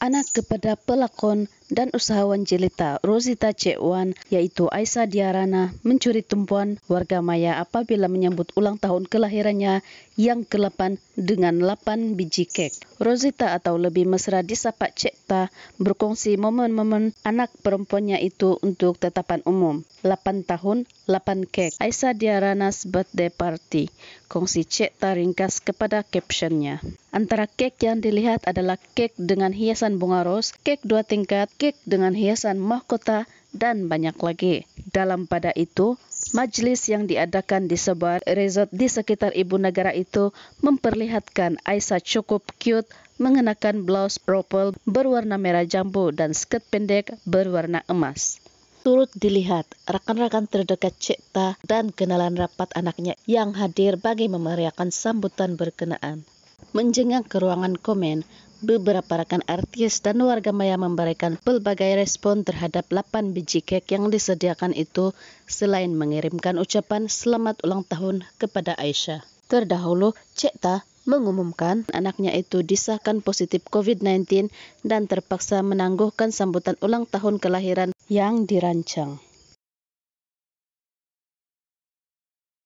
anak kepada pelakon dan usahawan jelita Rosita Cik Wan iaitu Aisyah Diarana mencuri tumpuan warga maya apabila menyambut ulang tahun kelahirannya yang ke-8 dengan 8 biji kek. Rosita atau lebih mesra disapa Cik Ta berkongsi momen-momen anak perempuannya itu untuk tetapan umum. 8 tahun, 8 kek. Aisyah Diarana's birthday party. Kongsi Cik Ta ringkas kepada captionnya. Antara kek yang dilihat adalah kek dengan hiasan hiasan bunga ros, kek dua tingkat, kek dengan hiasan mahkota, dan banyak lagi. Dalam pada itu, Majlis yang diadakan di sebuah resort di sekitar ibu negara itu memperlihatkan Aisyah cukup cute mengenakan blouse purple berwarna merah jambu dan skirt pendek berwarna emas. Turut dilihat rekan-rekan terdekat Cekta dan kenalan rapat anaknya yang hadir bagi memeriahkan sambutan berkenaan. Menjengang ke ruangan komen, beberapa rakan artis dan warga maya memberikan pelbagai respon terhadap 8 biji kek yang disediakan itu selain mengirimkan ucapan selamat ulang tahun kepada Aisyah. Terdahulu, Cek Ta mengumumkan anaknya itu disahkan positif COVID-19 dan terpaksa menangguhkan sambutan ulang tahun kelahiran yang dirancang.